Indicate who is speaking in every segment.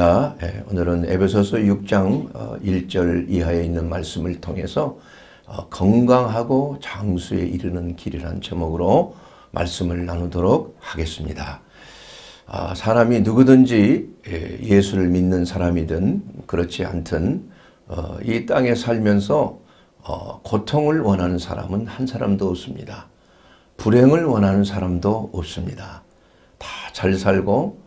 Speaker 1: 예, 오늘은 에베소서 6장 1절 어, 이하에 있는 말씀을 통해서 어, 건강하고 장수에 이르는 길이란 제목으로 말씀을 나누도록 하겠습니다. 아, 사람이 누구든지 예, 예수를 믿는 사람이든 그렇지 않든 어, 이 땅에 살면서 고통을 원하는 사람은 한 사람도 없습니다. 불행을 원하는 사람도 없습니다. 다 잘 살고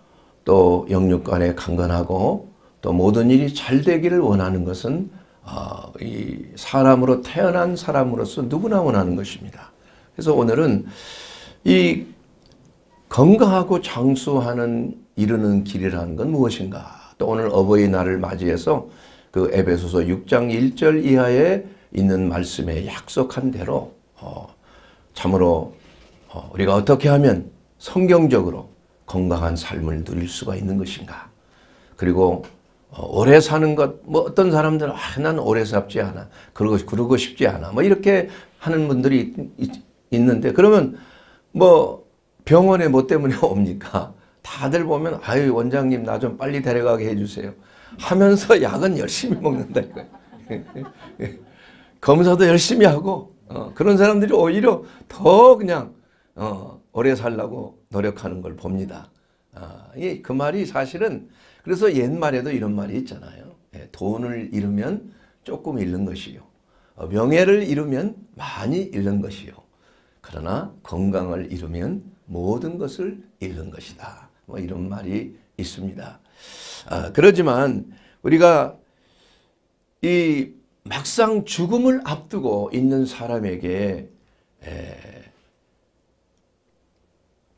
Speaker 1: 또 영육간에 강건하고 또 모든 일이 잘 되기를 원하는 것은 어, 이 사람으로 태어난 사람으로서 누구나 원하는 것입니다. 그래서 오늘은 이 건강하고 장수하는 이르는 길이라는 건 무엇인가? 또 오늘 어버이날을 맞이해서 그 에베소서 6장 1절 이하에 있는 말씀에 약속한 대로 어, 참으로 어, 우리가 어떻게 하면 성경적으로 건강한 삶을 누릴 수가 있는 것인가. 그리고 어, 오래 사는 것, 뭐 어떤 사람들은 아, 난 오래 살지 않아. 그러고, 그러고 싶지 않아. 뭐 이렇게 하는 분들이 있, 있는데 그러면 뭐 병원에 뭐 때문에 옵니까? 다들 보면 아유 원장님 나 좀 빨리 데려가게 해주세요. 하면서 약은 열심히 먹는다 이거예요. 검사도 열심히 하고 어, 그런 사람들이 오히려 더 그냥 어, 오래 살라고 노력하는 걸 봅니다. 아, 그 말이 사실은 그래서 옛말에도 이런 말이 있잖아요. 예, 돈을 잃으면 조금 잃는 것이요. 어, 명예를 잃으면 많이 잃는 것이요. 그러나 건강을 잃으면 모든 것을 잃는 것이다. 뭐 이런 말이 있습니다. 아, 그러지만 우리가 이 막상 죽음을 앞두고 있는 사람에게 에,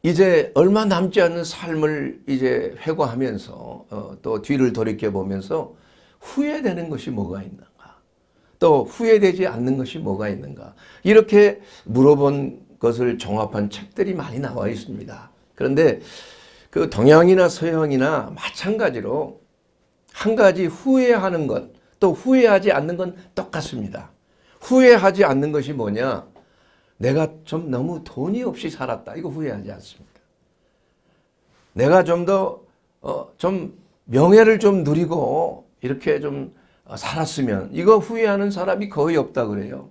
Speaker 1: 이제 얼마 남지 않은 삶을 이제 회고하면서 어, 또 뒤를 돌이켜보면서 후회되는 것이 뭐가 있는가 또 후회되지 않는 것이 뭐가 있는가 이렇게 물어본 것을 종합한 책들이 많이 나와 있습니다. 그런데 그 동양이나 서양이나 마찬가지로 한 가지 후회하는 것 또 후회하지 않는 건 똑같습니다. 후회하지 않는 것이 뭐냐 내가 좀 너무 돈이 없이 살았다. 이거 후회하지 않습니까? 내가 좀 더, 어, 좀 명예를 좀 누리고 이렇게 좀 살았으면 이거 후회하는 사람이 거의 없다 그래요.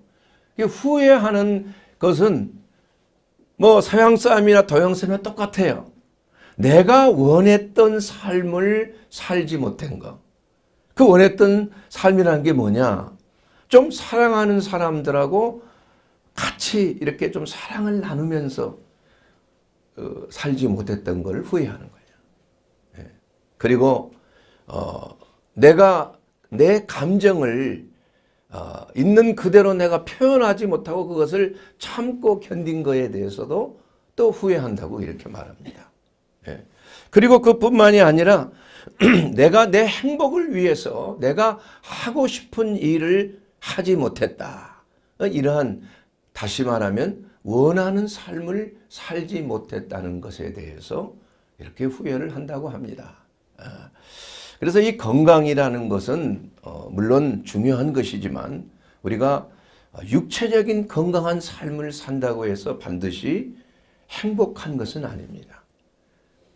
Speaker 1: 후회하는 것은 뭐 서양 싸움이나 동양 싸움이 똑같아요. 내가 원했던 삶을 살지 못한 거. 그 원했던 삶이라는 게 뭐냐? 좀 사랑하는 사람들하고 같이 이렇게 좀 사랑을 나누면서 어, 살지 못했던 걸 후회하는 거예요. 예. 그리고 어, 내가 내 감정을 어, 있는 그대로 내가 표현하지 못하고 그것을 참고 견딘 거에 대해서도 또 후회한다고 이렇게 말합니다. 예. 그리고 그뿐만이 아니라 내가 내 행복을 위해서 내가 하고 싶은 일을 하지 못했다. 어, 이러한 다시 말하면 원하는 삶을 살지 못했다는 것에 대해서 이렇게 후회를 한다고 합니다. 아, 그래서 이 건강이라는 것은 어, 물론 중요한 것이지만 우리가 육체적인 건강한 삶을 산다고 해서 반드시 행복한 것은 아닙니다.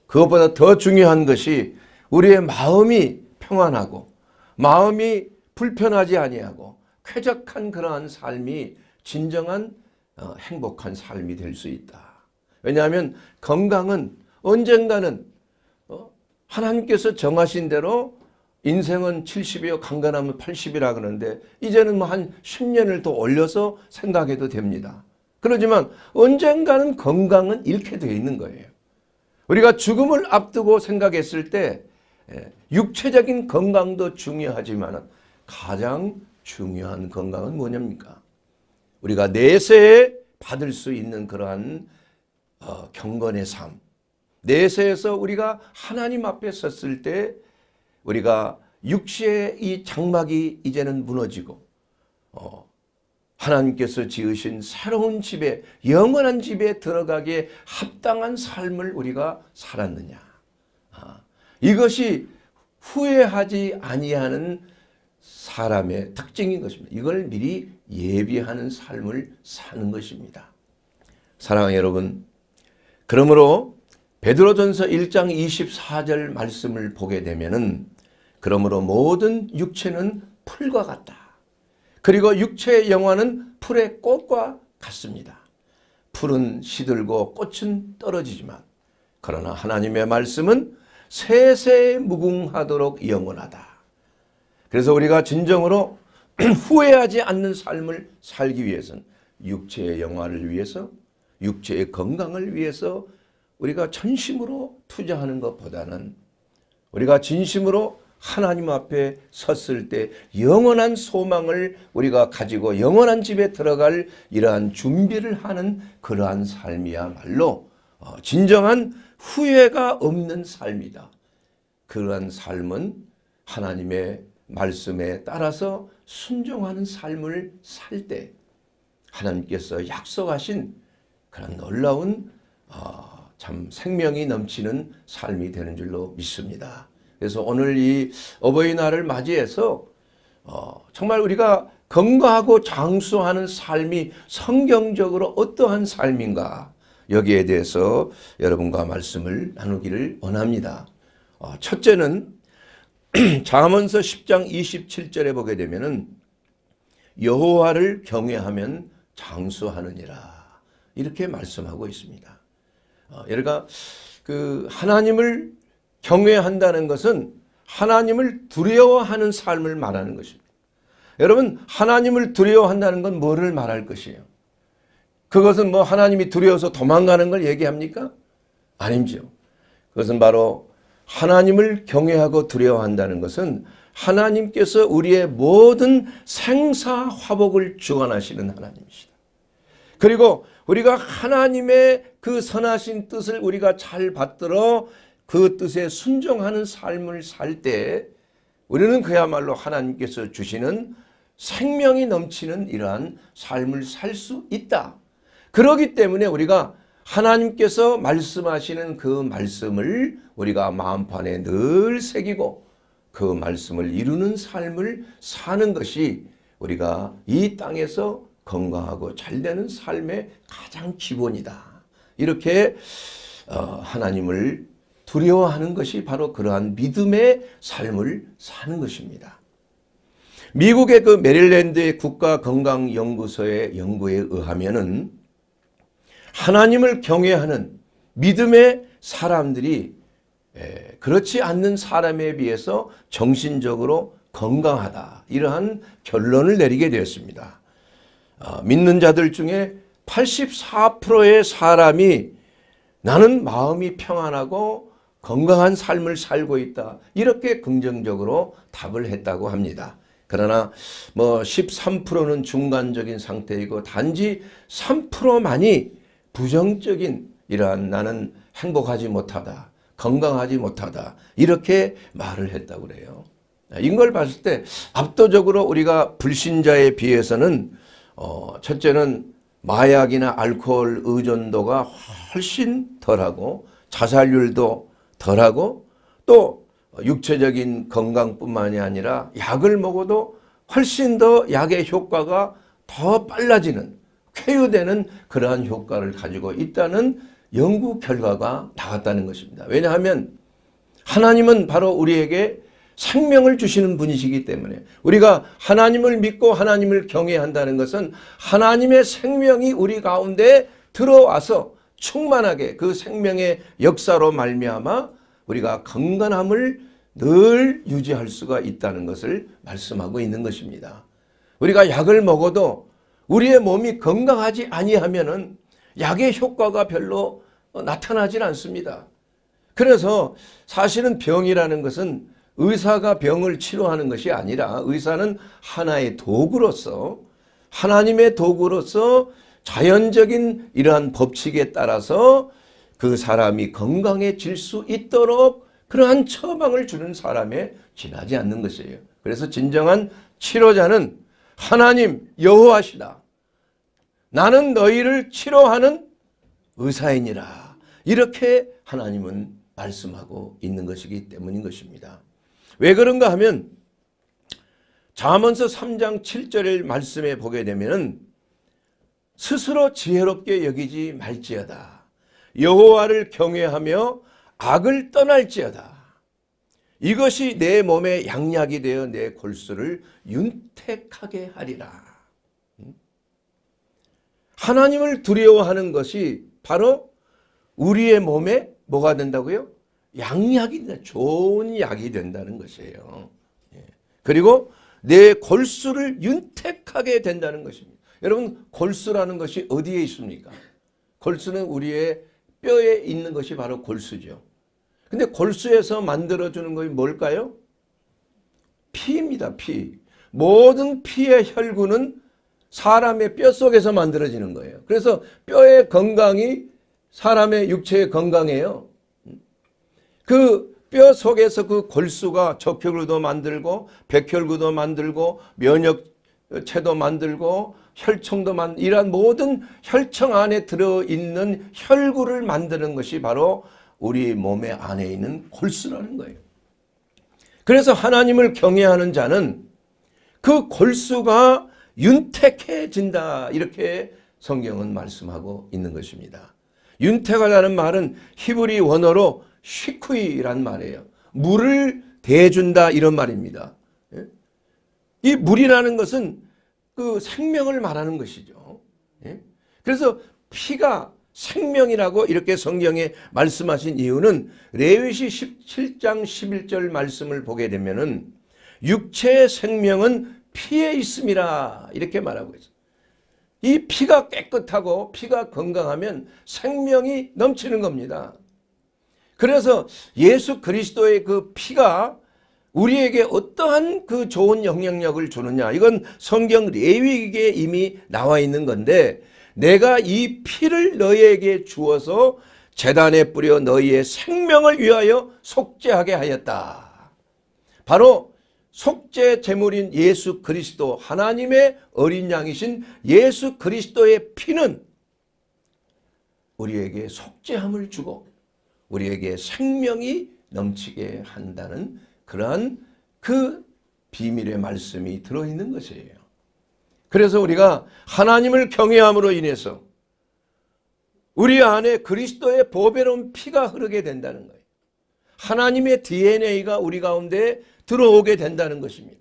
Speaker 1: 그것보다 더 중요한 것이 우리의 마음이 평안하고 마음이 불편하지 아니하고 쾌적한 그러한 삶이 진정한 어, 행복한 삶이 될 수 있다. 왜냐하면 건강은 언젠가는 어, 하나님께서 정하신 대로 인생은 70이요 강간하면 80이라 그러는데 이제는 뭐 한 10년을 더 올려서 생각해도 됩니다. 그러지만 언젠가는 건강은 잃게 되어 있는 거예요. 우리가 죽음을 앞두고 생각했을 때 예, 육체적인 건강도 중요하지만 가장 중요한 건강은 뭐냐니까 우리가 내세에 받을 수 있는 그러한 어, 경건의 삶. 내세에서 우리가 하나님 앞에 섰을 때 우리가 육체의 이 장막이 이제는 무너지고 어, 하나님께서 지으신 새로운 집에 영원한 집에 들어가기에 합당한 삶을 우리가 살았느냐. 아, 이것이 후회하지 아니하는 사람의 특징인 것입니다. 이걸 미리 예비하는 삶을 사는 것입니다. 사랑하는 여러분, 그러므로 베드로전서 1장 24절 말씀을 보게 되면은 그러므로 모든 육체는 풀과 같다. 그리고 육체의 영화는 풀의 꽃과 같습니다. 풀은 시들고 꽃은 떨어지지만 그러나 하나님의 말씀은 세세 무궁하도록 영원하다. 그래서 우리가 진정으로 후회하지 않는 삶을 살기 위해서는 육체의 영화를 위해서 육체의 건강을 위해서 우리가 전심으로 투자하는 것보다는 우리가 진심으로 하나님 앞에 섰을 때 영원한 소망을 우리가 가지고 영원한 집에 들어갈 이러한 준비를 하는 그러한 삶이야말로 어, 진정한 후회가 없는 삶이다. 그러한 삶은 하나님의 말씀에 따라서 순종하는 삶을 살 때 하나님께서 약속하신 그런 놀라운 어, 참 생명이 넘치는 삶이 되는 줄로 믿습니다. 그래서 오늘 이 어버이날을 맞이해서 어, 정말 우리가 건강하고 장수하는 삶이 성경적으로 어떠한 삶인가 여기에 대해서 여러분과 말씀을 나누기를 원합니다. 어, 첫째는 자문서 10장 27절에 보게 되면은 여호와를 경외하면 장수하느니라 이렇게 말씀하고 있습니다. 그러니까 그 하나님을 경외한다는 것은 하나님을 두려워하는 삶을 말하는 것입니다. 여러분 하나님을 두려워한다는 건 뭐를 말할 것이에요? 그것은 뭐 하나님이 두려워서 도망가는 걸 얘기합니까? 아니죠. 그것은 바로 하나님을 경외하고 두려워한다는 것은 하나님께서 우리의 모든 생사 화복을 주관하시는 하나님이시다. 그리고 우리가 하나님의 그 선하신 뜻을 우리가 잘 받들어 그 뜻에 순종하는 삶을 살 때 우리는 그야말로 하나님께서 주시는 생명이 넘치는 이러한 삶을 살 수 있다. 그러기 때문에 우리가 하나님께서 말씀하시는 그 말씀을 우리가 마음판에 늘 새기고 그 말씀을 이루는 삶을 사는 것이 우리가 이 땅에서 건강하고 잘 되는 삶의 가장 기본이다. 이렇게 어, 하나님을 두려워하는 것이 바로 그러한 믿음의 삶을 사는 것입니다. 미국의 그 메릴랜드의 국가건강연구소의 연구에 의하면은 하나님을 경외하는 믿음의 사람들이 예, 그렇지 않는 사람에 비해서 정신적으로 건강하다. 이러한 결론을 내리게 되었습니다. 어, 믿는 자들 중에 84%의 사람이 나는 마음이 평안하고 건강한 삶을 살고 있다. 이렇게 긍정적으로 답을 했다고 합니다. 그러나 뭐 13%는 중간적인 상태이고 단지 3%만이 부정적인 이러한 나는 행복하지 못하다. 건강하지 못하다. 이렇게 말을 했다고 그래요. 이걸 봤을 때 압도적으로 우리가 불신자에 비해서는 어, 첫째는 마약이나 알코올 의존도가 훨씬 덜하고 자살률도 덜하고 또 육체적인 건강뿐만이 아니라 약을 먹어도 훨씬 더 약의 효과가 더 빨라지는 쾌유되는 그러한 효과를 가지고 있다는 연구 결과가 나왔다는 것입니다. 왜냐하면 하나님은 바로 우리에게 생명을 주시는 분이시기 때문에 우리가 하나님을 믿고 하나님을 경외한다는 것은 하나님의 생명이 우리 가운데 들어와서 충만하게 그 생명의 역사로 말미암아 우리가 건강함을 늘 유지할 수가 있다는 것을 말씀하고 있는 것입니다. 우리가 약을 먹어도 우리의 몸이 건강하지 아니하면은 약의 효과가 별로 어, 나타나질 않습니다. 그래서 사실은 병이라는 것은 의사가 병을 치료하는 것이 아니라 의사는 하나의 도구로서 하나님의 도구로서 자연적인 이러한 법칙에 따라서 그 사람이 건강해질 수 있도록 그러한 처방을 주는 사람에 지나지 않는 것이에요. 그래서 진정한 치료자는 하나님 여호와시다. 나는 너희를 치료하는 의사이니라. 이렇게 하나님은 말씀하고 있는 것이기 때문인 것입니다. 왜 그런가 하면 자문서 3장 7절을 말씀해 보게 되면 스스로 지혜롭게 여기지 말지어다. 여호와를 경외하며 악을 떠날지어다. 이것이 내 몸에 양약이 되어 내 골수를 윤택하게 하리라. 음? 하나님을 두려워하는 것이 바로 우리의 몸에 뭐가 된다고요? 양약이 된다. 좋은 약이 된다는 것이에요. 예. 그리고 내 골수를 윤택하게 된다는 것입니다. 여러분 골수라는 것이 어디에 있습니까? 골수는 우리의 뼈에 있는 것이 바로 골수죠. 근데 골수에서 만들어주는 것이 뭘까요? 피입니다. 피. 모든 피의 혈구는 사람의 뼈 속에서 만들어지는 거예요. 그래서 뼈의 건강이 사람의 육체의 건강이에요. 그 뼈 속에서 그 골수가 적혈구도 만들고 백혈구도 만들고 면역체도 만들고 혈청도 만 이러한 모든 혈청 안에 들어있는 혈구를 만드는 것이 바로 우리 몸의 안에 있는 골수라는 거예요. 그래서 하나님을 경외하는 자는 그 골수가 윤택해진다 이렇게 성경은 말씀하고 있는 것입니다. 윤택하다는 말은 히브리 원어로 쉬쿠이란 말이에요. 물을 대준다 이런 말입니다. 예? 이 물이라는 것은 그 생명을 말하는 것이죠. 예? 그래서 피가 생명이라고 이렇게 성경에 말씀하신 이유는 레위시 17장 11절 말씀을 보게 되면은 육체의 생명은 피에 있음이라 이렇게 말하고 있어요. 이 피가 깨끗하고 피가 건강하면 생명이 넘치는 겁니다. 그래서 예수 그리스도의 그 피가 우리에게 어떠한 그 좋은 영향력을 주느냐 이건 성경 레위기에 이미 나와 있는 건데 내가 이 피를 너희에게 주어서 재단에 뿌려 너희의 생명을 위하여 속죄하게 하였다. 바로 속죄 제물인 예수 그리스도 하나님의 어린 양이신 예수 그리스도의 피는 우리에게 속죄함을 주고 우리에게 생명이 넘치게 한다는 그러한 그 비밀의 말씀이 들어있는 것이에요. 그래서 우리가 하나님을 경외함으로 인해서 우리 안에 그리스도의 보배로운 피가 흐르게 된다는 거예요. 하나님의 DNA가 우리 가운데 들어오게 된다는 것입니다.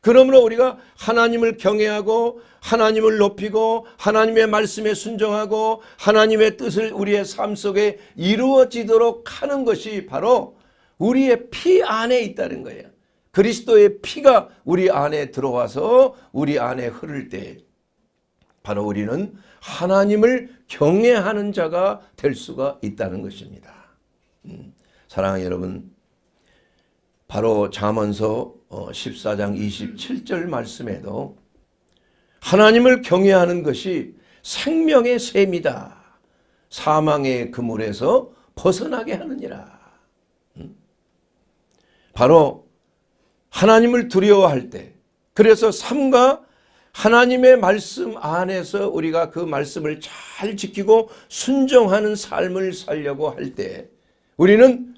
Speaker 1: 그러므로 우리가 하나님을 경외하고 하나님을 높이고 하나님의 말씀에 순종하고 하나님의 뜻을 우리의 삶 속에 이루어지도록 하는 것이 바로 우리의 피 안에 있다는 거예요. 그리스도의 피가 우리 안에 들어와서 우리 안에 흐를 때 바로 우리는 하나님을 경외하는 자가 될 수가 있다는 것입니다. 음, 사랑하는 여러분 바로 자언서 14장 27절 말씀에도 하나님을 경외하는 것이 생명의 셈이다. 사망의 그물에서 벗어나게 하느니라. 음? 바로 하나님을 두려워할 때 그래서 삶과 하나님의 말씀 안에서 우리가 그 말씀을 잘 지키고 순종하는 삶을 살려고 할 때 우리는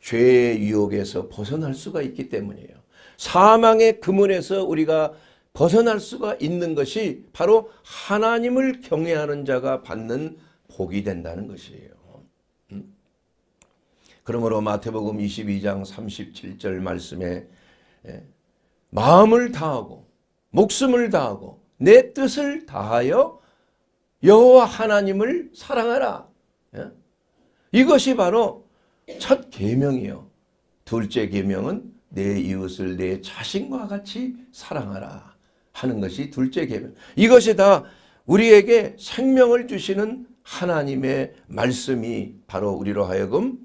Speaker 1: 죄의 유혹에서 벗어날 수가 있기 때문이에요. 사망의 그문에서 우리가 벗어날 수가 있는 것이 바로 하나님을 경외하는 자가 받는 복이 된다는 것이에요. 음? 그러므로 마태복음 22장 37절 말씀에 예, 마음을 다하고 목숨을 다하고 내 뜻을 다하여 여호와 하나님을 사랑하라. 예? 이것이 바로 첫 계명이요. 둘째 계명은 내 이웃을 내 자신과 같이 사랑하라 하는 것이 둘째 계명. 이것이 다 우리에게 생명을 주시는 하나님의 말씀이 바로 우리로 하여금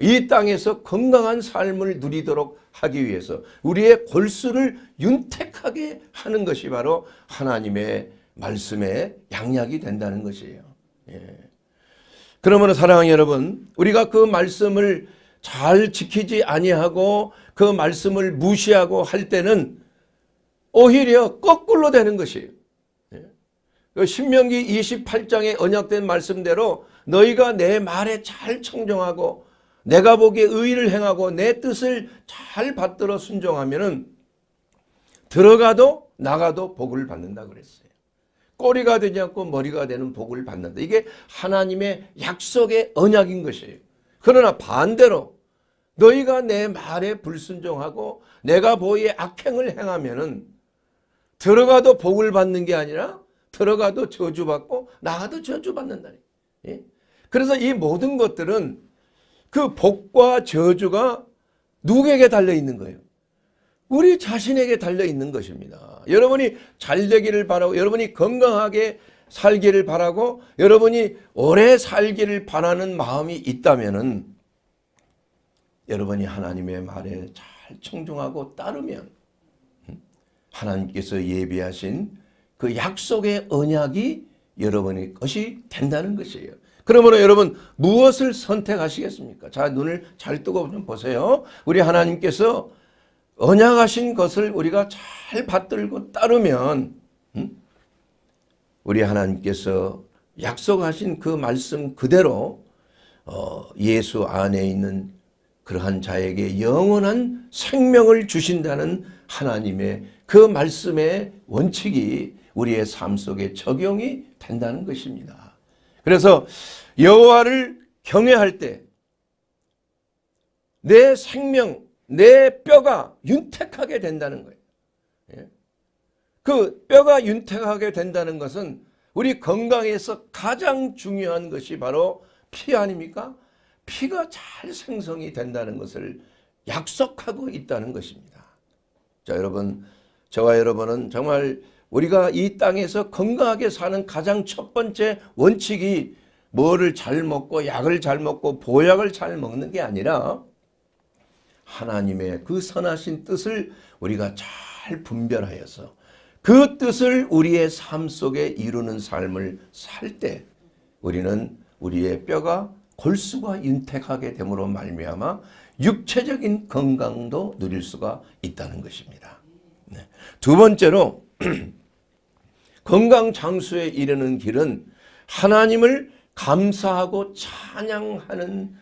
Speaker 1: 이 땅에서 건강한 삶을 누리도록 하기 위해서 우리의 골수를 윤택하게 하는 것이 바로 하나님의 말씀의 양약이 된다는 것이에요. 예. 그러므로 사랑하는 여러분 우리가 그 말씀을 잘 지키지 아니하고 그 말씀을 무시하고 할 때는 오히려 거꾸로 되는 것이에요. 예. 그 신명기 28장의 언약된 말씀대로 너희가 내 말에 잘 청정하고 내가 보기에 의의를 행하고 내 뜻을 잘 받들어 순종하면 은 들어가도 나가도 복을 받는다 그랬어요. 꼬리가 되지 않고 머리가 되는 복을 받는다. 이게 하나님의 약속의 언약인 것이에요. 그러나 반대로 너희가 내 말에 불순종하고 내가 보이에 악행을 행하면은 들어가도 복을 받는 게 아니라 들어가도 저주받고 나가도 저주받는다. 예? 그래서 이 모든 것들은 그 복과 저주가 누구에게 달려 있는 거예요? 우리 자신에게 달려 있는 것입니다. 여러분이 잘 되기를 바라고 여러분이 건강하게 살기를 바라고 여러분이 오래 살기를 바라는 마음이 있다면은 여러분이 하나님의 말에 잘 청중하고 따르면 음, 하나님께서 예비하신 그 약속의 언약이 여러분의 것이 된다는 것이에요. 그러므로 여러분 무엇을 선택하시겠습니까? 자 눈을 잘 뜨고 좀 보세요. 우리 하나님께서 언약하신 것을 우리가 잘 받들고 따르면 우리 하나님께서 약속하신 그 말씀 그대로 어, 예수 안에 있는 그러한 자에게 영원한 생명을 주신다는 하나님의 그 말씀의 원칙이 우리의 삶 속에 적용이 된다는 것입니다. 그래서 여호와를 경외할 때 내 생명 내 뼈가 윤택하게 된다는 거예요. 예? 그 뼈가 윤택하게 된다는 것은 우리 건강에서 가장 중요한 것이 바로 피 아닙니까? 피가 잘 생성이 된다는 것을 약속하고 있다는 것입니다. 자 여러분 저와 여러분은 정말 우리가 이 땅에서 건강하게 사는 가장 첫 번째 원칙이 뭐를 잘 먹고 약을 잘 먹고 보약을 잘 먹는 게 아니라 하나님의 그 선하신 뜻을 우리가 잘 분별하여서 그 뜻을 우리의 삶 속에 이루는 삶을 살 때 우리는 우리의 뼈가 골수가 윤택하게 됨으로 말미암아 육체적인 건강도 누릴 수가 있다는 것입니다. 네. 두 번째로 건강 장수에 이르는 길은 하나님을 감사하고 찬양하는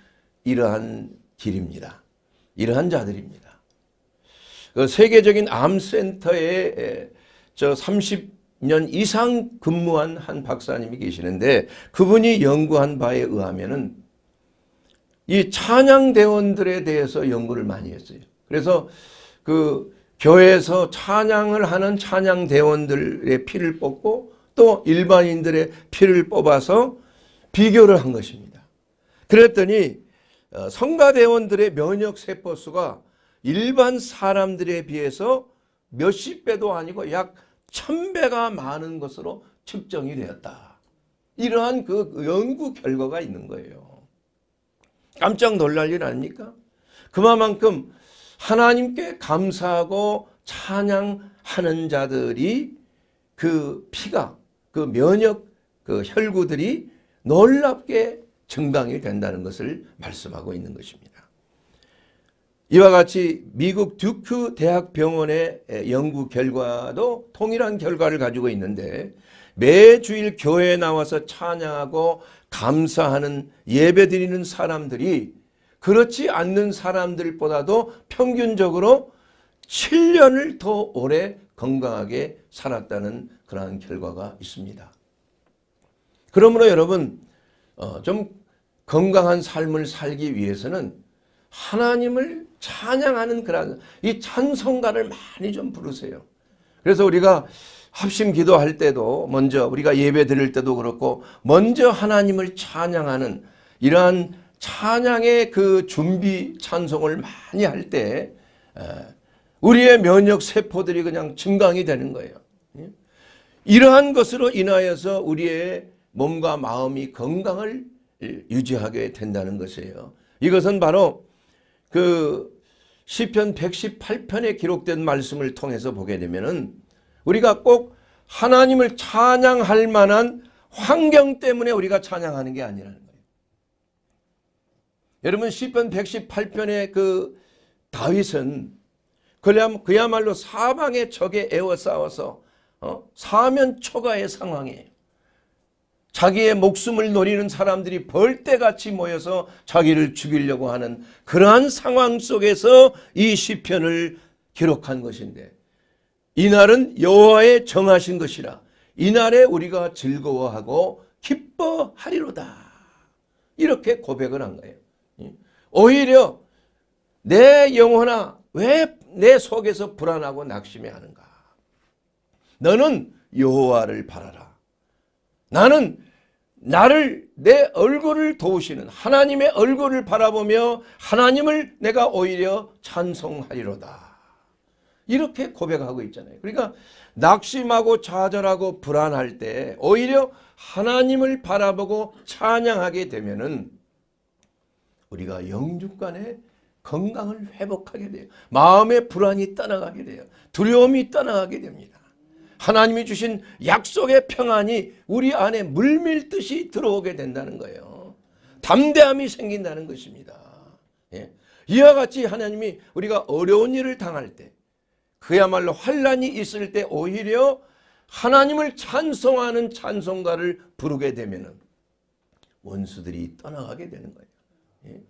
Speaker 1: 이러한 길입니다. 이러한 자들입니다. 그 세계적인 암센터에 저 30년 이상 근무한 한 박사님이 계시는데 그분이 연구한 바에 의하면은 이 찬양대원들에 대해서 연구를 많이 했어요. 그래서 그 교회에서 찬양을 하는 찬양대원들의 피를 뽑고 또 일반인들의 피를 뽑아서 비교를 한 것입니다. 그랬더니 어, 성가대원들의 면역 세포수가 일반 사람들에 비해서 몇십 배도 아니고 약 천배가 많은 것으로 측정이 되었다. 이러한 그 연구 결과가 있는 거예요. 깜짝 놀랄 일 아닙니까? 그만큼 하나님께 감사하고 찬양하는 자들이 그 피가 그 면역 그 혈구들이 놀랍게 증강이 된다는 것을 말씀하고 있는 것입니다. 이와 같이 미국 듀크 대학 병원의 연구 결과도 동일한 결과를 가지고 있는데 매주일 교회에 나와서 찬양하고 감사하는 예배 드리는 사람들이 그렇지 않는 사람들보다도 평균적으로 7년을 더 오래 건강하게 살았다는 그러한 결과가 있습니다. 그러므로 여러분 어, 좀 건강한 삶을 살기 위해서는 하나님을 찬양하는 그런 이 찬송가를 많이 좀 부르세요. 그래서 우리가 합심 기도할 때도 먼저 우리가 예배 드릴 때도 그렇고 먼저 하나님을 찬양하는 이러한 찬양의 그 준비 찬송을 많이 할 때 우리의 면역 세포들이 그냥 증강이 되는 거예요. 예? 이러한 것으로 인하여서 우리의 몸과 마음이 건강을 유지하게 된다는 것이에요. 이것은 바로 그 시편 118편에 기록된 말씀을 통해서 보게 되면은 우리가 꼭 하나님을 찬양할 만한 환경 때문에 우리가 찬양하는 게 아니라는 거예요. 여러분 시편 118편의 그 다윗은 그야말로 사방의 적에 에워싸워서 어? 사면 초가의 상황이에요. 자기의 목숨을 노리는 사람들이 벌떼같이 모여서 자기를 죽이려고 하는 그러한 상황 속에서 이 시편을 기록한 것인데 이날은 여호와의 정하신 것이라 이날에 우리가 즐거워하고 기뻐하리로다 이렇게 고백을 한 거예요. 오히려 내 영혼아 왜 내 속에서 불안하고 낙심해 하는가 너는 여호와를 바라라. 나는 나를 내 얼굴을 도우시는 하나님의 얼굴을 바라보며 하나님을 내가 오히려 찬송하리로다. 이렇게 고백하고 있잖아요. 그러니까 낙심하고 좌절하고 불안할 때 오히려 하나님을 바라보고 찬양하게 되면은 우리가 영주간에 건강을 회복하게 돼요. 마음의 불안이 떠나가게 돼요. 두려움이 떠나가게 됩니다. 하나님이 주신 약속의 평안이 우리 안에 물밀듯이 들어오게 된다는 거예요. 담대함이 생긴다는 것입니다. 예. 이와 같이 하나님이 우리가 어려운 일을 당할 때 그야말로 환란이 있을 때 오히려 하나님을 찬송하는 찬송가를 부르게 되면 원수들이 떠나가게 되는 거예요. 예.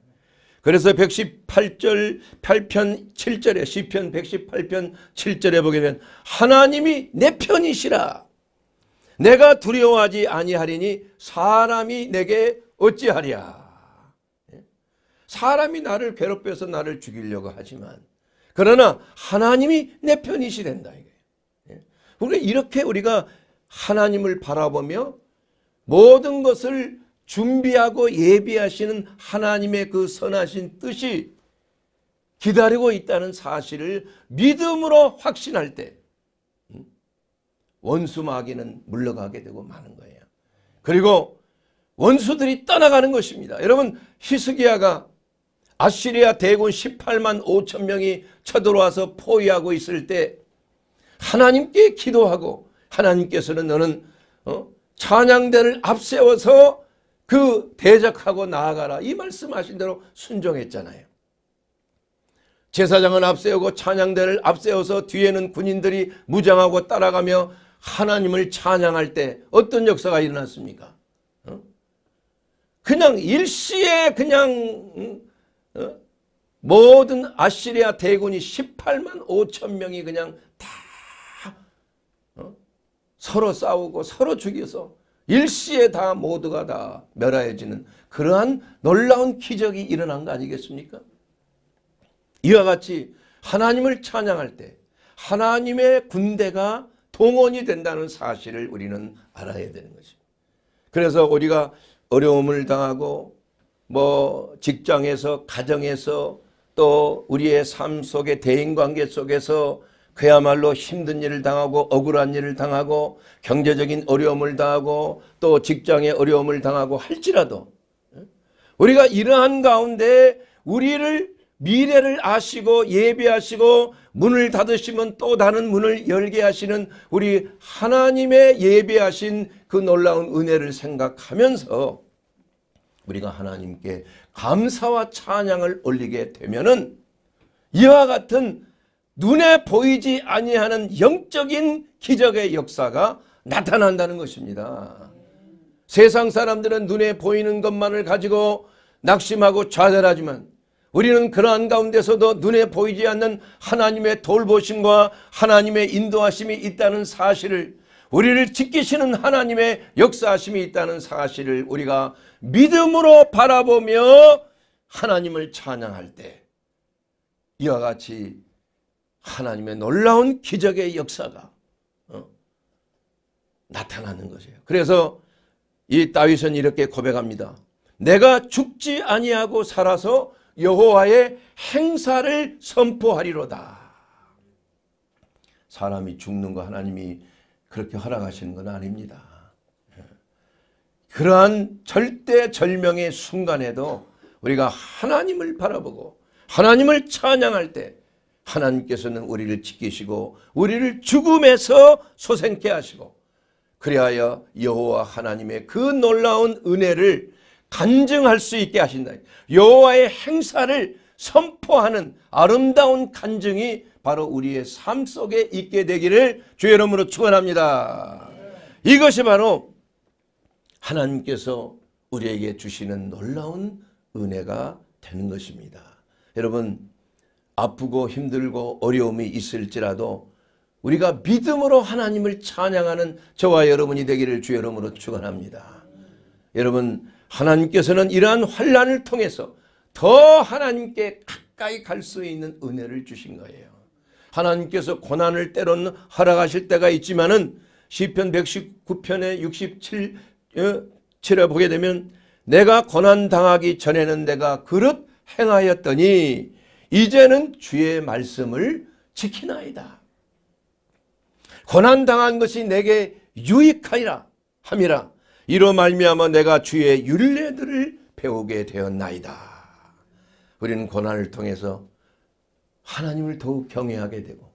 Speaker 1: 그래서 118절 8편 7절에 시편 118편 7절에 보게 되면 하나님이 내 편이시라 내가 두려워하지 아니하리니 사람이 내게 어찌하랴 예? 사람이 나를 괴롭혀서 나를 죽이려고 하지만 그러나 하나님이 내 편이시된다 이게. 예? 우리가 이렇게 우리가 하나님을 바라보며 모든 것을 준비하고 예비하시는 하나님의 그 선하신 뜻이 기다리고 있다는 사실을 믿음으로 확신할 때 음? 원수 마귀는 물러가게 되고 마는 거예요. 그리고 원수들이 떠나가는 것입니다. 여러분 히스기야가 아시리아 대군 18만 5천 명이 쳐들어와서 포위하고 있을 때 하나님께 기도하고 하나님께서는 너는 어? 찬양대를 앞세워서 그 대적하고 나아가라 이 말씀하신 대로 순종했잖아요. 제사장은 앞세우고 찬양대를 앞세워서 뒤에는 군인들이 무장하고 따라가며 하나님을 찬양할 때 어떤 역사가 일어났습니까? 어? 그냥 일시에 그냥 어? 모든 아시리아 대군이 18만 5천 명이 그냥 다 어? 서로 싸우고 서로 죽여서 일시에 다 모두가 다 멸하여지는 그러한 놀라운 기적이 일어난 거 아니겠습니까? 이와 같이 하나님을 찬양할 때 하나님의 군대가 동원이 된다는 사실을 우리는 알아야 되는 것입니다. 그래서 우리가 어려움을 당하고 뭐 직장에서 가정에서 또 우리의 삶 속에 대인관계 속에서 그야말로 힘든 일을 당하고 억울한 일을 당하고 경제적인 어려움을 당하고 또 직장의 어려움을 당하고 할지라도 우리가 이러한 가운데 우리를 미래를 아시고 예비하시고 문을 닫으시면 또 다른 문을 열게 하시는 우리 하나님의 예비하신그 놀라운 은혜를 생각하면서 우리가 하나님께 감사와 찬양을 올리게 되면은 이와 같은 눈에 보이지 아니하는 영적인 기적의 역사가 나타난다는 것입니다. 세상 사람들은 눈에 보이는 것만을 가지고 낙심하고 좌절하지만 우리는 그러한 가운데서도 눈에 보이지 않는 하나님의 돌보심과 하나님의 인도하심이 있다는 사실을 우리를 지키시는 하나님의 역사하심이 있다는 사실을 우리가 믿음으로 바라보며 하나님을 찬양할 때 이와 같이 하나님의 놀라운 기적의 역사가 어, 나타나는 것이에요. 그래서 이 다윗은 이렇게 고백합니다. 내가 죽지 아니하고 살아서 여호와의 행사를 선포하리로다. 사람이 죽는 거 하나님이 그렇게 허락하시는 건 아닙니다. 그러한 절대절명의 순간에도 우리가 하나님을 바라보고 하나님을 찬양할 때 하나님께서는 우리를 지키시고 우리를 죽음에서 소생케 하시고 그리하여 여호와 하나님의 그 놀라운 은혜를 간증할 수 있게 하신다. 여호와의 행사를 선포하는 아름다운 간증이 바로 우리의 삶 속에 있게 되기를 주의 이름으로 축원합니다. 이것이 바로 하나님께서 우리에게 주시는 놀라운 은혜가 되는 것입니다. 여러분 아프고 힘들고 어려움이 있을지라도 우리가 믿음으로 하나님을 찬양하는 저와 여러분이 되기를 주여 이름으로 축원합니다. 여러분 하나님께서는 이러한 환란을 통해서 더 하나님께 가까이 갈 수 있는 은혜를 주신 거예요. 하나님께서 고난을 때로는 허락하실 때가 있지만은 시편 119편의 67 7에 보게 되면 내가 고난 당하기 전에는 내가 그릇 행하였더니 이제는 주의 말씀을 지키나이다. 고난당한 것이 내게 유익하리라 함이라. 이로 말미암아 내가 주의 윤례들을 배우게 되었나이다. 우리는 고난을 통해서 하나님을 더욱 경외하게 되고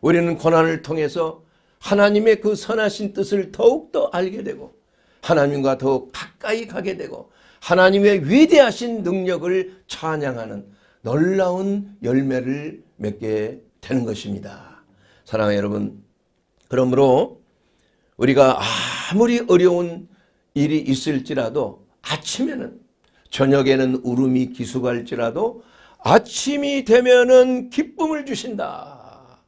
Speaker 1: 우리는 고난을 통해서 하나님의 그 선하신 뜻을 더욱더 알게 되고 하나님과 더욱 가까이 가게 되고 하나님의 위대하신 능력을 찬양하는 놀라운 열매를 맺게 되는 것입니다. 사랑하 여러분, 그러므로 우리가 아무리 어려운 일이 있을지라도 아침에는 저녁에는 울음이 기수갈지라도 아침이 되면은 기쁨을 주신다.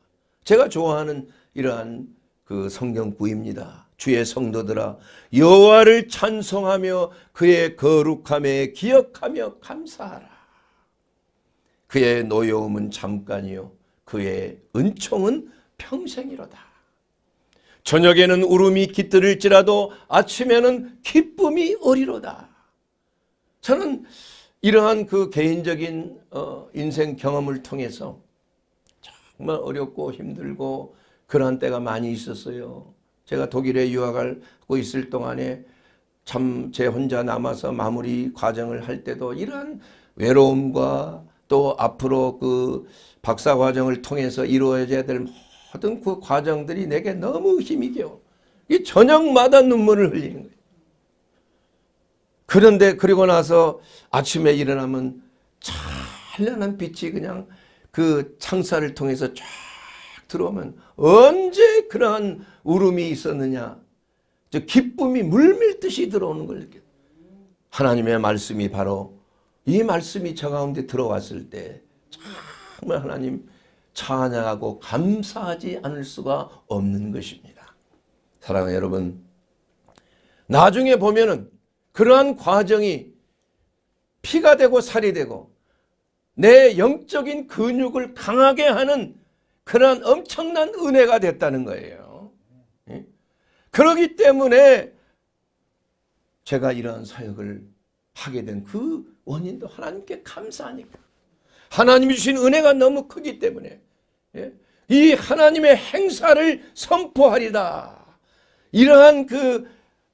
Speaker 1: 제가 좋아하는 이러한 그 성경 구입니다. 주의 성도들아 여호와를 찬송하며 그의 거룩함에 기억하며 감사하라. 그의 노여움은 잠깐이요 그의 은총은 평생이로다. 저녁에는 울음이 깃들일지라도 아침에는 기쁨이 어리로다 저는 이러한 그 개인적인 어, 인생 경험을 통해서 정말 어렵고 힘들고 그러한 때가 많이 있었어요. 제가 독일에 유학을 하고 있을 동안에 참 제 혼자 남아서 마무리 과정을 할 때도 이러한 외로움과 또 앞으로 그 박사 과정을 통해서 이루어져야 될 모든 그 과정들이 내게 너무 힘이겨. 이 저녁마다 눈물을 흘리는 거예요. 그런데 그리고 나서 아침에 일어나면 찬란한 빛이 그냥 그 창살을 통해서 쫙 들어오면 언제 그러한 울음이 있었느냐. 저 기쁨이 물밀듯이 들어오는 걸느껴 하나님의 말씀이 바로 이 말씀이 저 가운데 들어왔을 때 정말 하나님 찬양하고 감사하지 않을 수가 없는 것입니다. 사랑하는 여러분 나중에 보면은 그러한 과정이 피가 되고 살이 되고 내 영적인 근육을 강하게 하는 그러한 엄청난 은혜가 됐다는 거예요. 예? 그러기 때문에 제가 이러한 사역을 하게 된그 원인도 하나님께 감사하니까. 하나님이 주신 은혜가 너무 크기 때문에 예? 이 하나님의 행사를 선포하리라. 이러한 그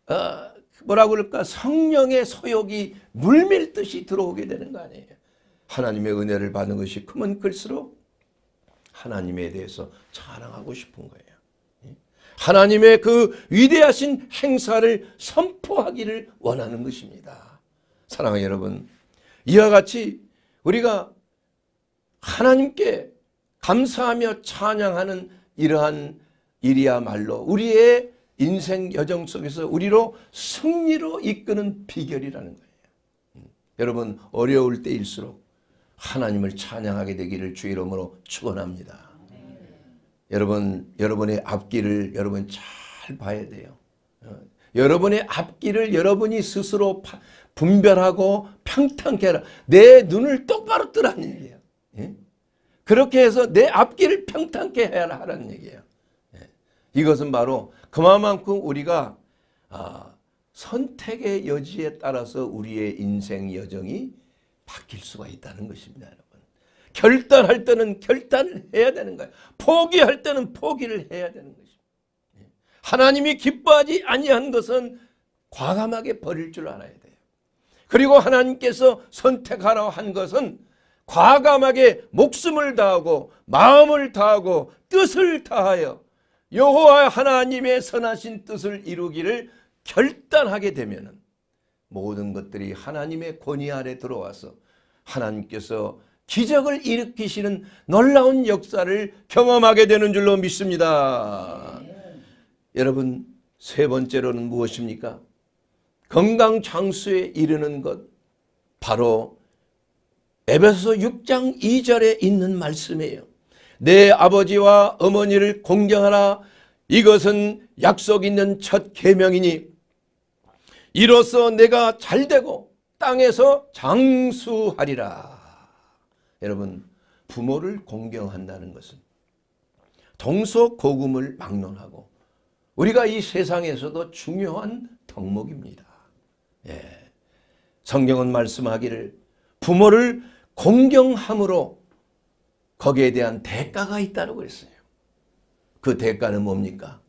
Speaker 1: 어, 뭐라 그럴까 성령의 소욕이 물밀듯이 들어오게 되는 거 아니에요. 하나님의 은혜를 받는 것이 크면 클수록 하나님에 대해서 자랑하고 싶은 거예요. 예? 하나님의 그 위대하신 행사를 선포하기를 원하는 것입니다. 사랑하는 여러분 이와 같이 우리가 하나님께 감사하며 찬양하는 이러한 일이야말로 우리의 인생 여정 속에서 우리로 승리로 이끄는 비결이라는 거예요. 음, 여러분 어려울 때일수록 하나님을 찬양하게 되기를 주 이름으로 축원합니다. 여러분 여러분의 앞길을 여러분 잘 봐야 돼요. 어, 여러분의 앞길을 여러분이 스스로 파, 분별하고 평탄케 하라. 내 눈을 똑바로 뜨라는 얘기예요. 예? 그렇게 해서 내 앞길을 평탄케 해라 하라는 얘기예요. 예. 이것은 바로 그만큼 우리가 아, 선택의 여지에 따라서 우리의 인생 여정이 바뀔 수가 있다는 것입니다. 여러분. 결단할 때는 결단을 해야 되는 거예요. 포기할 때는 포기를 해야 되는 것입니다. 예? 하나님이 기뻐하지 아니한 것은 과감하게 버릴 줄알아요 그리고 하나님께서 선택하라 고한 것은 과감하게 목숨을 다하고 마음을 다하고 뜻을 다하여 여호와 하나님의 선하신 뜻을 이루기를 결단하게 되면 모든 것들이 하나님의 권위 아래 들어와서 하나님께서 기적을 일으키시는 놀라운 역사를 경험하게 되는 줄로 믿습니다. 여러분 세 번째로는 무엇입니까? 건강 장수에 이르는 것 바로 에베소 6장 2절에 있는 말씀이에요. 내 아버지와 어머니를 공경하라. 이것은 약속 있는 첫 계명이니 이로써 내가 잘되고 땅에서 장수하리라. 여러분 부모를 공경한다는 것은 동서고금을 막론하고 우리가 이 세상에서도 중요한 덕목입니다. 예. 성경은 말씀하기를 부모를 공경함으로 거기에 대한 대가가 있다고 했어요. 그 대가는 뭡니까?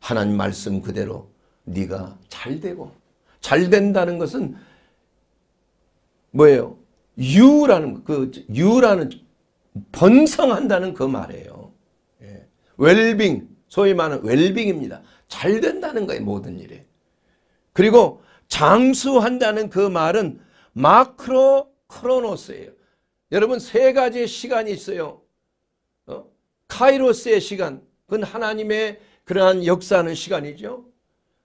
Speaker 1: 하나님 말씀 그대로 네가 잘 되고 잘 된다는 것은 뭐예요? 유라는 그 유라는 번성한다는 그 말이에요. 예. 웰빙 소위 말하는 웰빙입니다. 잘 된다는 거예요 모든 일에. 그리고 장수한다는 그 말은 마크로 크로노스예요. 여러분 세 가지의 시간이 있어요. 어? 카이로스의 시간, 그건 하나님의 그러한 역사하는 시간이죠.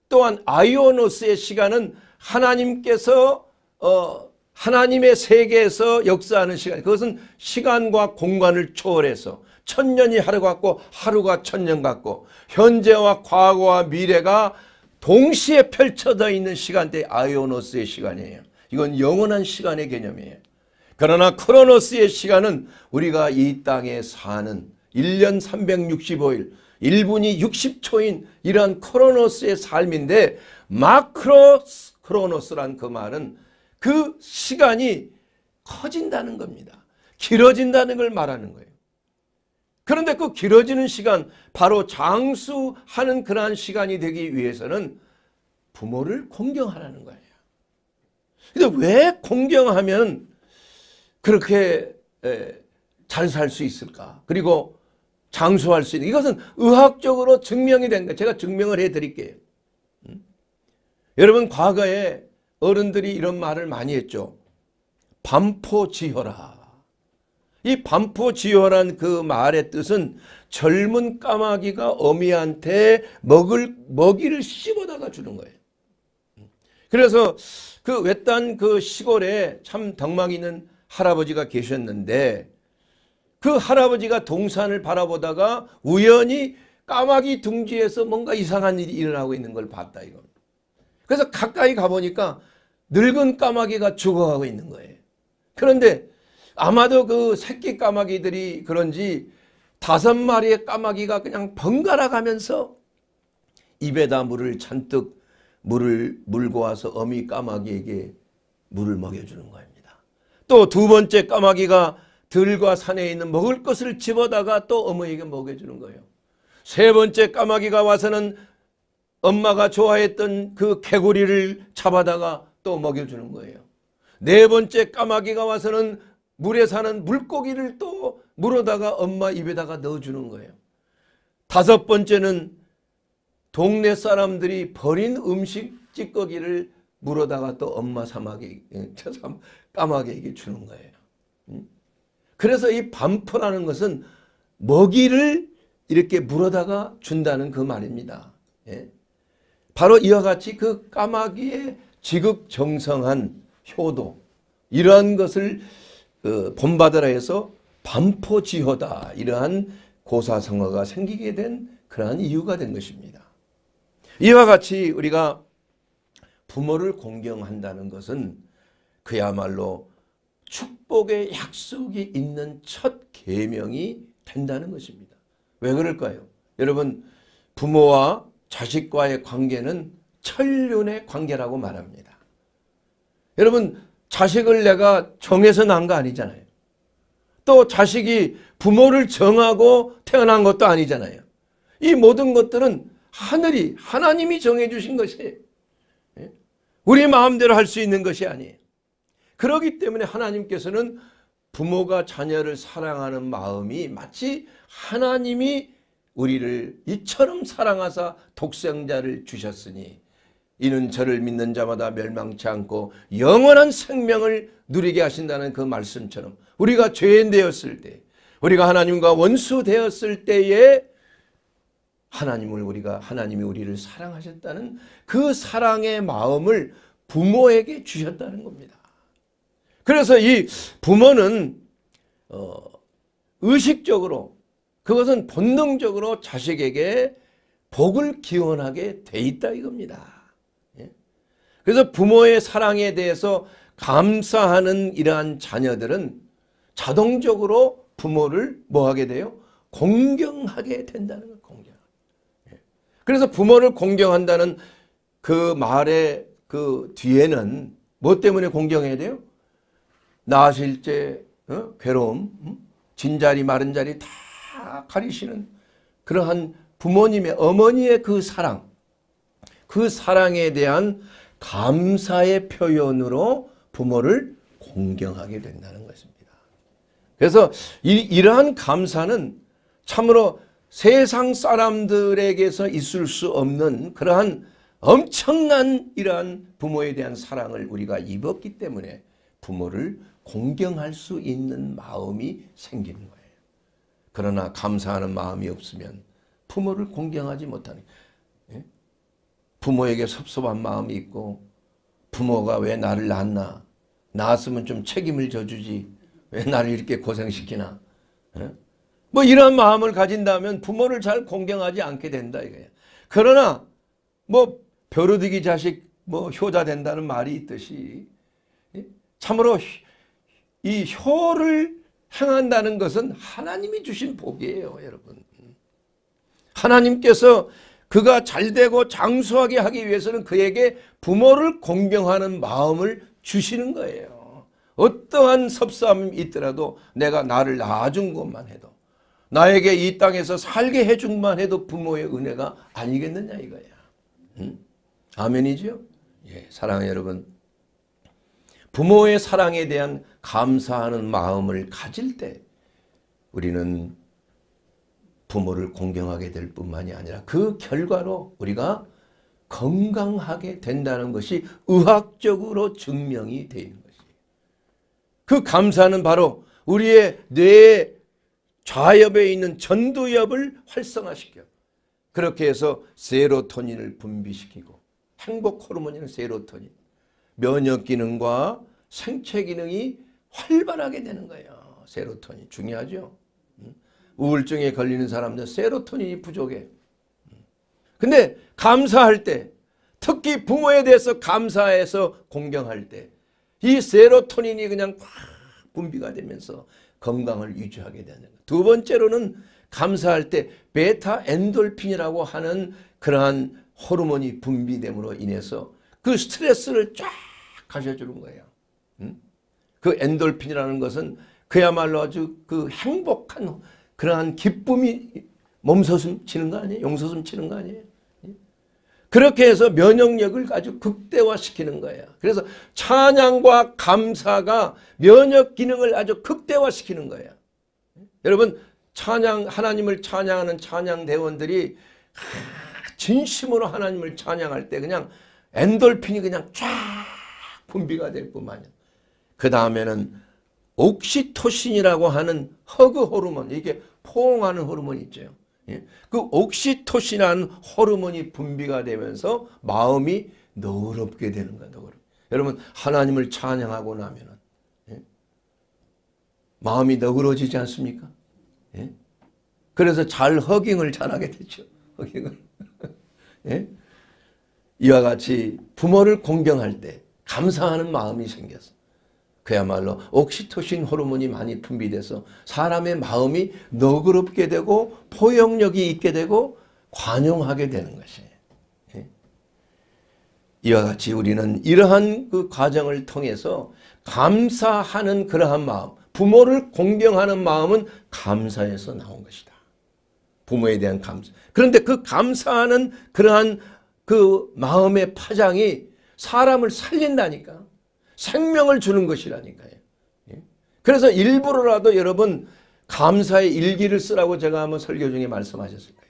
Speaker 1: 또한 아이오노스의 시간은 하나님께서 어, 하나님의 세계에서 역사하는 시간. 그것은 시간과 공간을 초월해서 천년이 하루 같고 하루가 천년 같고 현재와 과거와 미래가 동시에 펼쳐져 있는 시간대 아이오노스의 시간이에요. 이건 영원한 시간의 개념이에요. 그러나 크로노스의 시간은 우리가 이 땅에 사는 1년 365일 1분이 60초인 이러한 크로노스의 삶인데 마크로스 크로노스란 그 말은 그 시간이 커진다는 겁니다. 길어진다는 걸 말하는 거예요. 그런데 그 길어지는 시간 바로 장수하는 그러한 시간이 되기 위해서는 부모를 공경하라는 거예요. 근데 왜 공경하면 그렇게 잘 살 수 있을까? 그리고 장수할 수 있는 이것은 의학적으로 증명이 된 거예요. 제가 증명을 해드릴게요. 음? 여러분 과거에 어른들이 이런 말을 많이 했죠. 반포지혈아. 이 반포지어란 그 말의 뜻은 젊은 까마귀가 어미한테 먹을 먹이를 씹어다가 주는 거예요. 그래서 그 외딴 그 시골에 참 덕망 있는 할아버지가 계셨는데 그 할아버지가 동산을 바라보다가 우연히 까마귀 둥지에서 뭔가 이상한 일이 일어나고 있는 걸 봤다 이건. 그래서 가까이 가보니까 늙은 까마귀가 죽어가고 있는 거예요. 그런데 아마도 그 새끼 까마귀들이 그런지 다섯 마리의 까마귀가 그냥 번갈아 가면서 입에다 물을 잔뜩 물을 물고 와서 어미 까마귀에게 물을 먹여주는 거니다또 두 번째 까마귀가 들과 산에 있는 먹을 것을 집어다가 또 어머니에게 먹여주는 거예요. 세 번째 까마귀가 와서는 엄마가 좋아했던 그 개구리를 잡아다가 또 먹여주는 거예요. 네 번째 까마귀가 와서는 물에 사는 물고기를 또 물어다가 엄마 입에다가 넣어주는 거예요. 다섯 번째는 동네 사람들이 버린 음식 찌꺼기를 물어다가 또 엄마 사막에 예, 까마귀에게 주는 거예요. 음? 그래서 이 반포라는 것은 먹이를 이렇게 물어다가 준다는 그 말입니다. 예? 바로 이와 같이 그 까마귀의 지극정성한 효도 이러한 것을 그 본받으라 해서 반포지허다 이러한 고사성어가 생기게 된 그러한 이유가 된 것입니다. 이와 같이 우리가 부모를 공경한다는 것은 그야말로 축복의 약속이 있는 첫 계명이 된다는 것입니다. 왜 그럴까요? 여러분 부모와 자식과의 관계는 천륜의 관계라고 말합니다. 여러분 자식을 내가 정해서 낳은 거 아니잖아요. 또 자식이 부모를 정하고 태어난 것도 아니잖아요. 이 모든 것들은 하늘이 하나님이 정해주신 것이에요. 예? 우리 마음대로 할 수 있는 것이 아니에요. 그렇기 때문에 하나님께서는 부모가 자녀를 사랑하는 마음이 마치 하나님이 우리를 이처럼 사랑하사 독생자를 주셨으니 이는 저를 믿는 자마다 멸망치 않고 영원한 생명을 누리게 하신다는 그 말씀처럼 우리가 죄인 되었을 때 우리가 하나님과 원수 되었을 때에 하나님을 우리가 하나님이 우리를 사랑하셨다는 그 사랑의 마음을 부모에게 주셨다는 겁니다. 그래서 이 부모는 어, 의식적으로 그것은 본능적으로 자식에게 복을 기원하게 돼 있다 이겁니다. 그래서 부모의 사랑에 대해서 감사하는 이러한 자녀들은 자동적으로 부모를 뭐하게 돼요? 공경하게 된다는 거 공경. 예. 그래서 부모를 공경한다는 그 말의 그 뒤에는 뭐 때문에 공경해야 돼요? 나실 때 어? 괴로움, 음? 진자리 마른 자리 다 가리시는 그러한 부모님의 어머니의 그 사랑, 그 사랑에 대한 감사의 표현으로 부모를 공경하게 된다는 것입니다. 그래서 이, 러한 감사는 참으로 세상 사람들에게서 있을 수 없는 그러한 엄청난 이러한 부모에 대한 사랑을 우리가 입었기 때문에 부모를 공경할 수 있는 마음이 생기는 거예요. 그러나 감사하는 마음이 없으면 부모를 공경하지 못하는 부모에게 섭섭한 마음이 있고 부모가 왜 나를 낳았나 낳았으면 좀 책임을 져주지 왜 나를 이렇게 고생시키나 뭐 이런 마음을 가진다면 부모를 잘 공경하지 않게 된다 이거야 그러나 뭐 벼르득이 자식 뭐 효자 된다는 말이 있듯이 예? 참으로 이 효를 행한다는 것은 하나님이 주신 복이에요 여러분 하나님께서 그가 잘되고 장수하게 하기 위해서는 그에게 부모를 공경하는 마음을 주시는 거예요. 어떠한 섭섭함이 있더라도 내가 나를 낳아준 것만 해도 나에게 이 땅에서 살게 해준만 해도 부모의 은혜가 아니겠느냐 이거야. 음? 아멘이죠? 예, 사랑하 여러분 부모의 사랑에 대한 감사하는 마음을 가질 때 우리는 부모를 공경하게 될 뿐만이 아니라 그 결과로 우리가 건강하게 된다는 것이 의학적으로 증명이 되어 있는 것이에요. 그 감사는 바로 우리의 뇌의 좌엽에 있는 전두엽을 활성화시켜 그렇게 해서 세로토닌을 분비시키고 행복 호르몬인 세로토닌 면역 기능과 생체 기능이 활발하게 되는 거예요. 세로토닌 중요하죠. 우울증에 걸리는 사람들 세로토닌이 부족해. 근데 감사할 때 특히 부모에 대해서 감사해서 공경할 때 이 세로토닌이 그냥 확 분비가 되면서 건강을 유지하게 되는 거예요. 두 번째로는 감사할 때 베타 엔돌핀이라고 하는 그러한 호르몬이 분비됨으로 인해서 그 스트레스를 쫙 가져주는 거예요. 음? 그 엔돌핀이라는 것은 그야말로 아주 그 행복한 그러한 기쁨이 몸서슴 치는 거 아니에요? 용서슴 치는 거 아니에요? 예? 그렇게 해서 면역력을 아주 극대화시키는 거예요. 그래서 찬양과 감사가 면역 기능을 아주 극대화시키는 거예요. 예? 여러분 찬양 하나님을 찬양하는 찬양 대원들이 진심으로 하나님을 찬양할 때 그냥 엔돌핀이 그냥 쫙 분비가 될 뿐만이야. 그 다음에는 옥시토신이라고 하는 허그 호르몬 이게 포옹하는 호르몬 이 있죠. 예? 그 옥시토신이라는 호르몬이 분비가 되면서 마음이 너그럽게 되는 거예요 여러분 하나님을 찬양하고 나면은 예? 마음이 너그러지지 않습니까? 예? 그래서 잘 허깅을 잘하게 되죠. 허깅을. 이와 같이 부모를 공경할 때 감사하는 마음이 생겼어. 그야말로 옥시토신 호르몬이 많이 분비돼서 사람의 마음이 너그럽게 되고 포용력이 있게 되고 관용하게 되는 것이에요. 예? 이와 같이 우리는 이러한 그 과정을 통해서 감사하는 그러한 마음, 부모를 공경하는 마음은 감사에서 나온 것이다. 부모에 대한 감사. 그런데 그 감사하는 그러한 그 마음의 파장이 사람을 살린다니까. 생명을 주는 것이라니까요. 예? 그래서 일부러라도 여러분 감사의 일기를 쓰라고 제가 한번 설교 중에 말씀하셨을 거예요.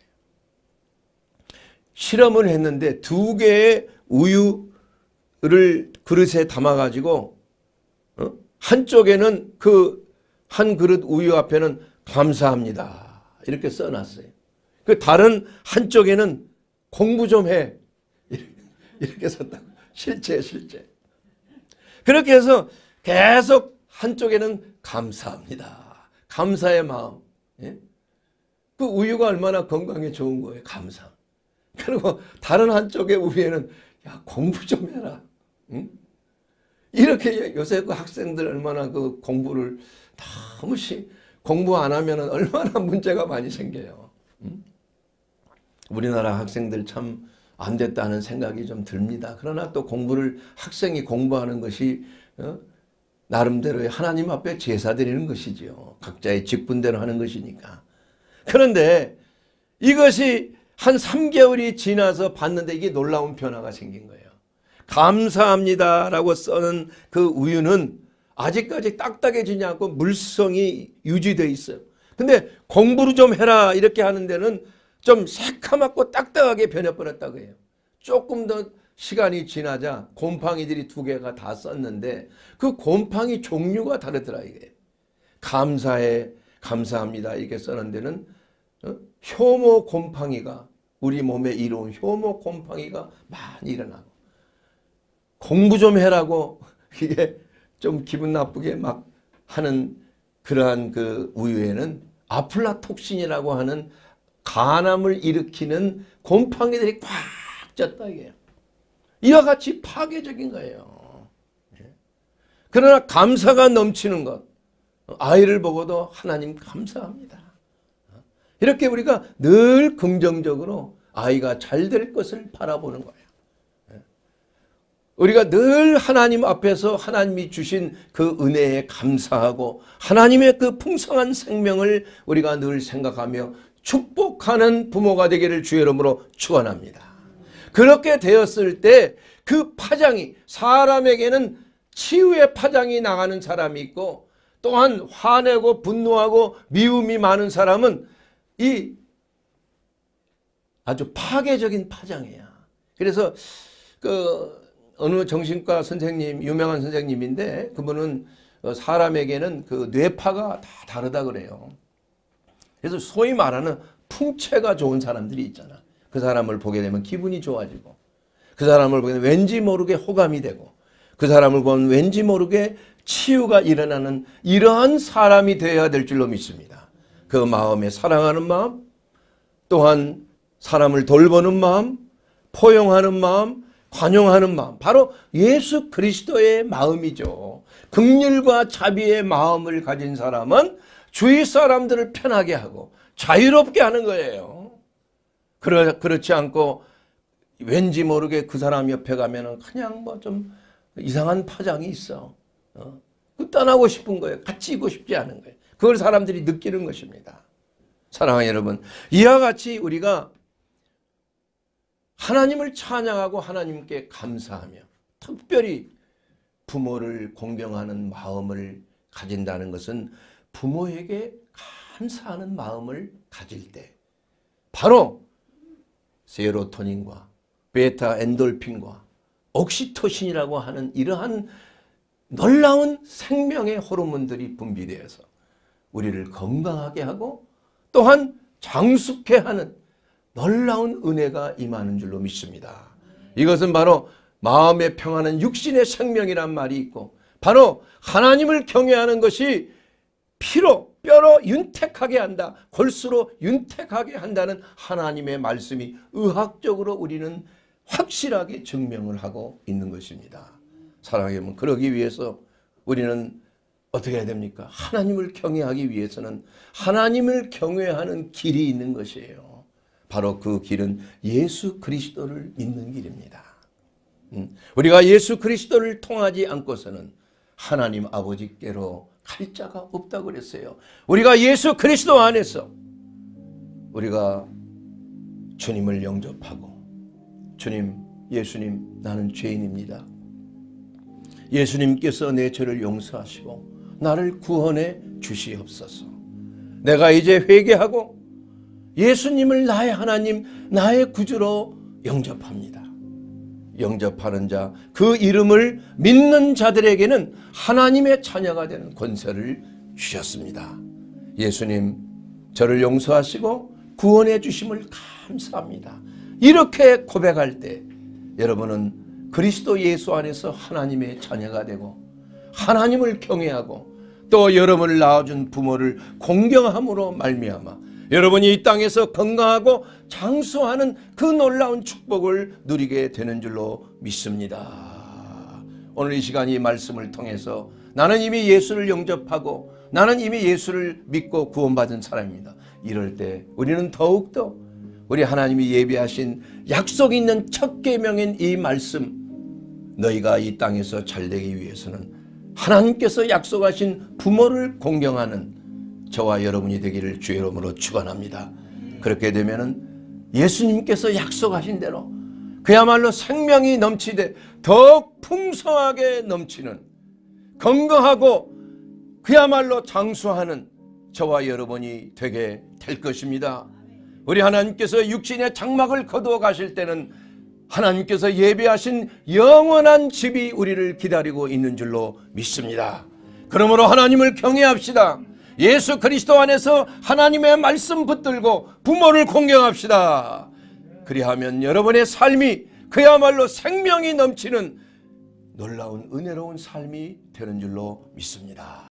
Speaker 1: 실험을 했는데 두 개의 우유를 그릇에 담아가지고 어? 한쪽에는 그 한 그릇 우유 앞에는 감사합니다 이렇게 써놨어요. 그 다른 한쪽에는 공부 좀해 이렇게 썼다고 실제 실제 그렇게 해서 계속 한쪽에는 감사합니다. 감사의 마음. 예? 그 우유가 얼마나 건강에 좋은 거예요. 감사. 그리고 다른 한쪽의 우유에는 야 공부 좀 해라. 응? 이렇게 요새 그 학생들 얼마나 그 공부를 너무 시, 공부 안 하면 얼마나 문제가 많이 생겨요. 응? 우리나라 학생들 참안 됐다는 생각이 좀 듭니다. 그러나 또 공부를 학생이 공부하는 것이 어? 나름대로의 하나님 앞에 제사 드리는 것이지요. 각자의 직분대로 하는 것이니까. 그런데 이것이 한 3개월이 지나서 봤는데 이게 놀라운 변화가 생긴 거예요. 감사합니다 라고 써는 그 우유는 아직까지 딱딱해지지 않고 물성이 유지되어 있어요. 근데 공부를 좀 해라 이렇게 하는 데는 좀 새카맣고 딱딱하게 변해버렸다고 해요. 조금 더 시간이 지나자 곰팡이들이 두 개가 다 썼는데 그 곰팡이 종류가 다르더라 이게. 감사해, 감사합니다 이렇게 써는 데는 어? 효모 곰팡이가 우리 몸에 이로운 효모 곰팡이가 많이 일어나고 공부 좀 해라고 이게 좀 기분 나쁘게 막 하는 그러한 그 우유에는 아플라톡신이라고 하는 간암을 일으키는 곰팡이들이 꽉쪘다 이게 이와 같이 파괴적인 거예요. 예. 그러나 감사가 넘치는 것. 아이를 보고도 하나님 감사합니다. 이렇게 우리가 늘 긍정적으로 아이가 잘 될 것을 바라보는 거예요. 예. 우리가 늘 하나님 앞에서 하나님이 주신 그 은혜에 감사하고 하나님의 그 풍성한 생명을 우리가 늘 생각하며 축복하는 부모가 되기를 주의 이름으로 축원합니다. 그렇게 되었을 때 그 파장이 사람에게는 치유의 파장이 나가는 사람이 있고 또한 화내고 분노하고 미움이 많은 사람은 이 아주 파괴적인 파장이야. 그래서 그 어느 정신과 선생님 유명한 선생님인데 그분은 사람에게는 그 뇌파가 다 다르다 그래요. 그래서 소위 말하는 풍채가 좋은 사람들이 있잖아. 그 사람을 보게 되면 기분이 좋아지고 그 사람을 보게 되면 왠지 모르게 호감이 되고 그 사람을 보면 왠지 모르게 치유가 일어나는 이러한 사람이 되어야 될 줄로 믿습니다. 그 마음에 사랑하는 마음 또한 사람을 돌보는 마음 포용하는 마음 관용하는 마음 바로 예수 그리스도의 마음이죠. 극률과 자비의 마음을 가진 사람은 주위 사람들을 편하게 하고 자유롭게 하는 거예요. 그러, 그렇지 않고 왠지 모르게 그 사람 옆에 가면은 그냥 뭐 좀 이상한 파장이 있어. 어? 그 떠나고 싶은 거예요. 같이 있고 싶지 않은 거예요. 그걸 사람들이 느끼는 것입니다. 사랑하는 여러분, 이와 같이 우리가 하나님을 찬양하고 하나님께 감사하며 특별히 부모를 공경하는 마음을 가진다는 것은 부모에게 감사하는 마음을 가질 때 바로 세로토닌과 베타 엔돌핀과 옥시토신이라고 하는 이러한 놀라운 생명의 호르몬들이 분비되어서 우리를 건강하게 하고 또한 장숙해 하는 놀라운 은혜가 임하는 줄로 믿습니다. 이것은 바로 마음의 평화는 육신의 생명이란 말이 있고 바로 하나님을 경외하는 것이 피로 뼈로 윤택하게 한다. 골수로 윤택하게 한다는 하나님의 말씀이 의학적으로 우리는 확실하게 증명을 하고 있는 것입니다. 사랑하 여러분 그러기 위해서 우리는 어떻게 해야 됩니까? 하나님을 경외하기 위해서는 하나님을 경외하는 길이 있는 것이에요. 바로 그 길은 예수 그리스도를 믿는 길입니다. 음, 우리가 예수 그리스도를 통하지 않고서는 하나님 아버지께로 갈 자가 없다 그랬어요. 우리가 예수 그리스도 안에서 우리가 주님을 영접하고 주님 예수님 나는 죄인입니다. 예수님께서 내 죄를 용서하시고 나를 구원해 주시옵소서. 내가 이제 회개하고 예수님을 나의 하나님 나의 구주로 영접합니다. 영접하는 자, 그 이름을 믿는 자들에게는 하나님의 자녀가 되는 권세를 주셨습니다. 예수님, 저를 용서하시고 구원해 주심을 감사합니다. 이렇게 고백할 때 여러분은 그리스도 예수 안에서 하나님의 자녀가 되고 하나님을 경외하고 또 여러분을 낳아준 부모를 공경함으로 말미암아 여러분이 이 땅에서 건강하고 장수하는 그 놀라운 축복을 누리게 되는 줄로 믿습니다. 오늘 이 시간 이 말씀을 통해서 나는 이미 예수를 영접하고 나는 이미 예수를 믿고 구원받은 사람입니다. 이럴 때 우리는 더욱더 우리 하나님이 예비하신 약속 있는 첫 계명인 이 말씀 너희가 이 땅에서 잘되기 위해서는 하나님께서 약속하신 부모를 공경하는 저와 여러분이 되기를 주의 로므로 축원합니다. 그렇게 되면은 예수님께서 약속하신 대로 그야말로 생명이 넘치되 더욱 풍성하게 넘치는 건강하고 그야말로 장수하는 저와 여러분이 되게 될 것입니다. 우리 하나님께서 육신의 장막을 거두어 가실 때는 하나님께서 예배하신 영원한 집이 우리를 기다리고 있는 줄로 믿습니다. 그러므로 하나님을 경외합시다. 예수 그리스도 안에서 하나님의 말씀 붙들고 부모를 공경합시다. 그리하면 여러분의 삶이 그야말로 생명이 넘치는 놀라운 은혜로운 삶이 되는 줄로 믿습니다.